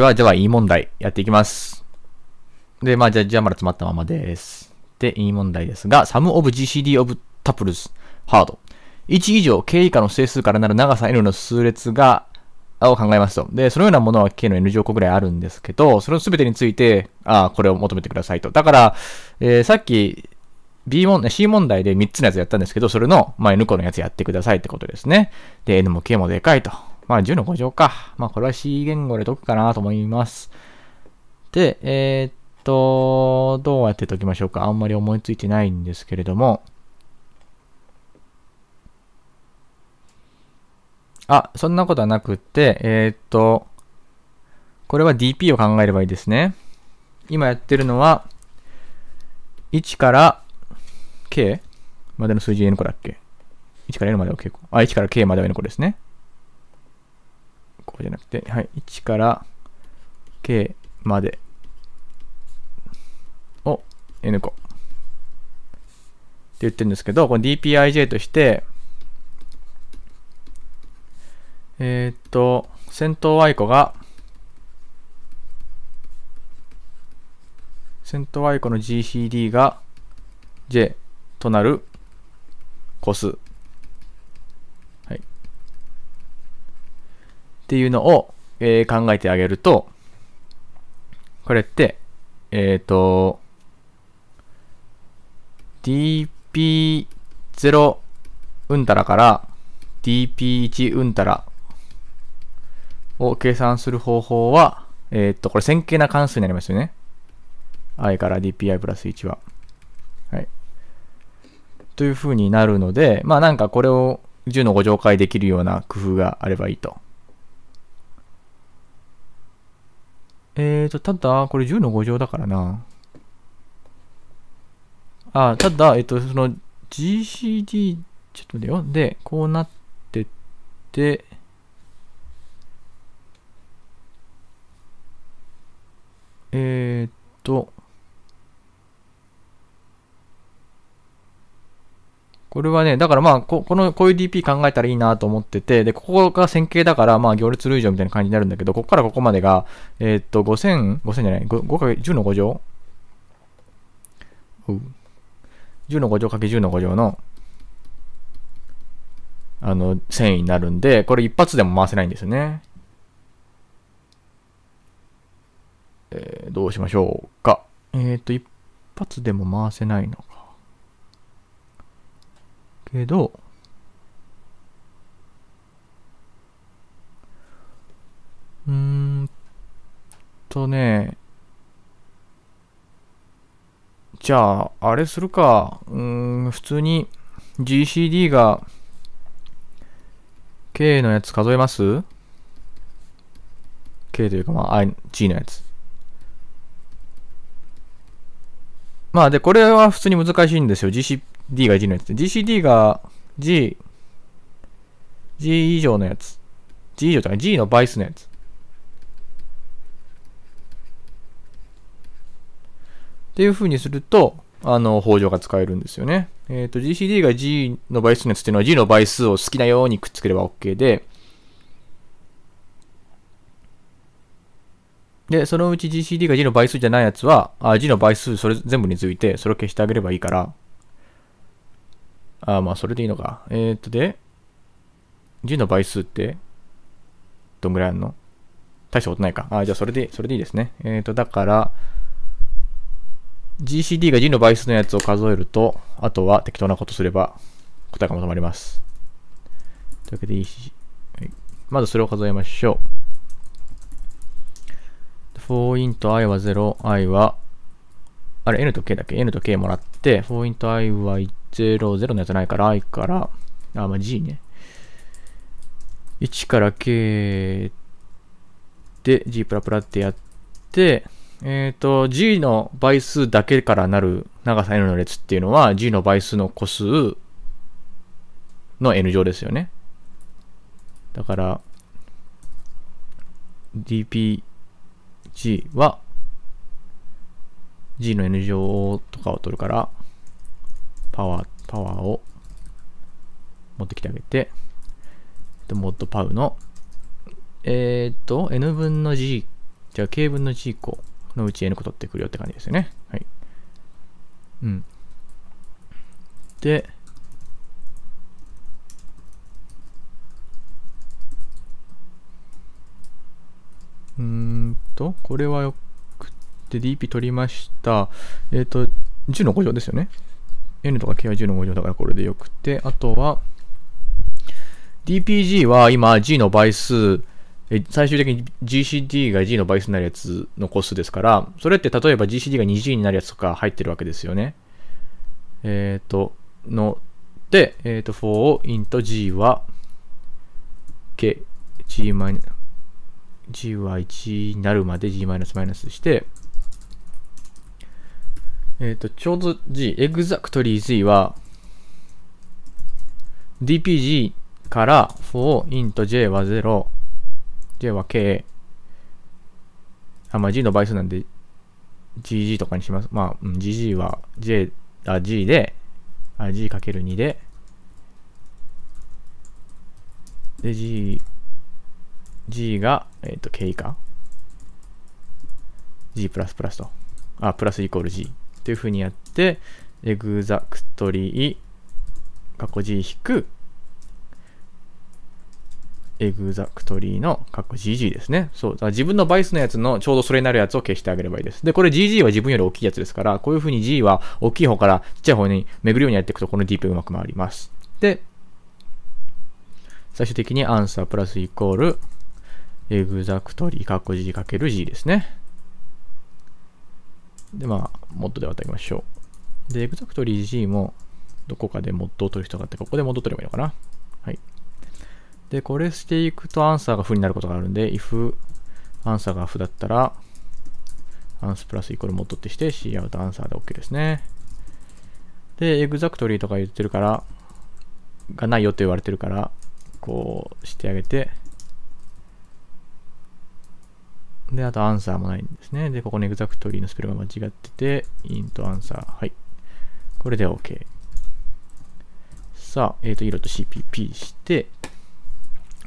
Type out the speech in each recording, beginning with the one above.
は、じゃあ、いい問題やっていきます。で、まあ、じゃあ、じゃあ、まだ詰まったままです。で、いい問題ですが、sum of GCD of tuples hard。1以上、k 以下の整数からなる長さ n の数列が、を考えますと。で、そのようなものは k の n 乗個ぐらいあるんですけど、それの全てについて、あこれを求めてくださいと。だから、えー、さっき、B 問、C 問題で3つのやつやったんですけど、それの、まあ、N 個のやつやってくださいってことですね。で、N も K もでかいと。まあ10の5乗か。まあこれは C 言語で解くかなと思います。で、えー、っと、どうやって解きましょうか。あんまり思いついてないんですけれども。あ、そんなことはなくて、えー、っと、これは DP を考えればいいですね。今やってるのは、1から K までの数字 N 個だっけ ?1 から N までは結構。あ、1から K までは N 個ですね。じゃなくて、はい、1から k までを n 個って言ってるんですけど、この dpij として、えー、っと、先頭 y 個が、先頭 y 個の GCD が j となる個数っていうのを、えー、考えてあげると、これって、えっ、ー、と、dp0 うんたらから dp1 うんたらを計算する方法は、えっ、ー、と、これ線形な関数になりますよね。i から dpi プラス1は。はい。という風になるので、まあなんかこれを10のご紹介できるような工夫があればいいとえーと、ただ、これ10の5乗だからな。あ、ただ、えっ、ー、と、その GCD、ちょっと待てよ。で、こうなってって、えー、っと、これはね、だからまあ、ここの、こういう DP 考えたらいいなと思ってて、で、ここが線形だから、まあ、行列類乗みたいな感じになるんだけど、ここからここまでが、えー、っと、5000、5000じゃない、5×10 の5乗10の5乗 ×10 の5乗の、あの、繊維になるんで、これ一発でも回せないんですよね。えー、どうしましょうか。えー、っと、一発でも回せないのけど、うーんとね、じゃあ、あれするか、うん、普通に GCD が K のやつ数えます ?K というか、まあ、I、G のやつ。まあ、で、これは普通に難しいんですよ。GC、p D が G のやつ。GCD が G、G 以上のやつ。G 以上とか G の倍数のやつ。っていうふうにすると、あの、法上が使えるんですよね。えっ、ー、と、GCD が G の倍数のやつっていうのは G の倍数を好きなようにくっつければ OK で、で、そのうち GCD が G の倍数じゃないやつは、あ G の倍数それ全部について、それを消してあげればいいから、ああ、まあ、それでいいのか。えー、っと、で、10の倍数って、どんぐらいあるの大したことないか。ああ、じゃあ、それで、それでいいですね。えー、っと、だから、GCD が10の倍数のやつを数えると、あとは適当なことすれば答えがまとまります。というわけでいいし、はい、まずそれを数えましょう。4int i は 0i は、あれ n と k だっけ ?n と k もらって、4int i は1、00のやつないから i から、あ、まあ、g ね。1から k で g プラプラってやって、えっ、ー、と、g の倍数だけからなる長さ n の列っていうのは g の倍数の個数の n 乗ですよね。だから、dpg は g の n 乗とかを取るから、パワー、パワーを持ってきてあげて、で、モッドパウの、えー、っと、n 分の g、じゃあ k 分の g 個のうち n 個取ってくるよって感じですよね。はい。うん。で、うんと、これはよくて DP 取りました。えっ、ー、と、10の5乗ですよね。N とか K は10の5乗だからこれでよくて、あとは、DPG は今 G の倍数、最終的に GCD が G の倍数になるやつの個数ですから、それって例えば GCD が 2G になるやつとか入ってるわけですよね。えっ、ー、と、ので、えっ、ー、と、4を int G は、K、G マイナ G は1になるまで G マイナスマイナスして、えっ、ー、と、ちょうど G、exactly Z は、dpg から for int j は0、j は k、あ、まあ g の倍数なんで、gg とかにします。まあ、うん、gg は j、あ、g で、あ、g かける2で、で、g、g が、えっ、ー、と、k か。g プラスプラスと。あ、プラスイコール g。ていうふうにやって、エグザクトリー、過去 G 引く、エグザクトリーの過去 GG ですね。そう。だ自分のバイスのやつのちょうどそれになるやつを消してあげればいいです。で、これ GG は自分より大きいやつですから、こういうふうに G は大きい方からちっちゃい方に巡るようにやっていくと、この D プうまく回ります。で、最終的にアンサープラスイコール、エグザクトリー、カッコ G かける G ですね。で、まあ、モッドで渡りましょう。で、エグザクトリー G も、どこかでモッドを取る人があって、ここでモッド取ればいいのかな。はい。で、これしていくとアンサーが負になることがあるんで、if アンサーが負だったら、アンスプラスイコールモッドってして、c アウトアンサーで OK ですね。で、エグザクトリーとか言ってるから、がないよって言われてるから、こうしてあげて、で、あとアンサーもないんですね。で、ここにエグザクトリーのスペルが間違ってて、イントアンサー。はい。これで OK。さあ、えっ、ー、と、色と CPP して、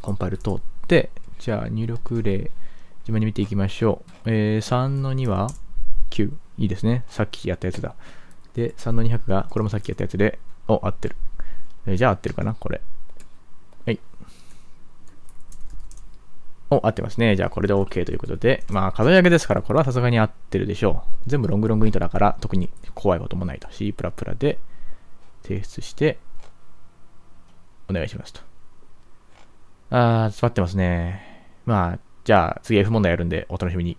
コンパイル通って、じゃあ入力例、順番に見ていきましょう。えー、3の2は9。いいですね。さっきやったやつだ。で、3の200が、これもさっきやったやつで、お、合ってる。えー、じゃあ合ってるかな、これ。はい。お、合ってますね。じゃあこれで OK ということで、まあ数え上げですから、これはさすがに合ってるでしょう。全部ロングロングイントだから、特に怖いこともないと。C++ で提出して、お願いしますと。あー、詰まってますね。まあ、じゃあ次 F 問題やるんで、お楽しみに。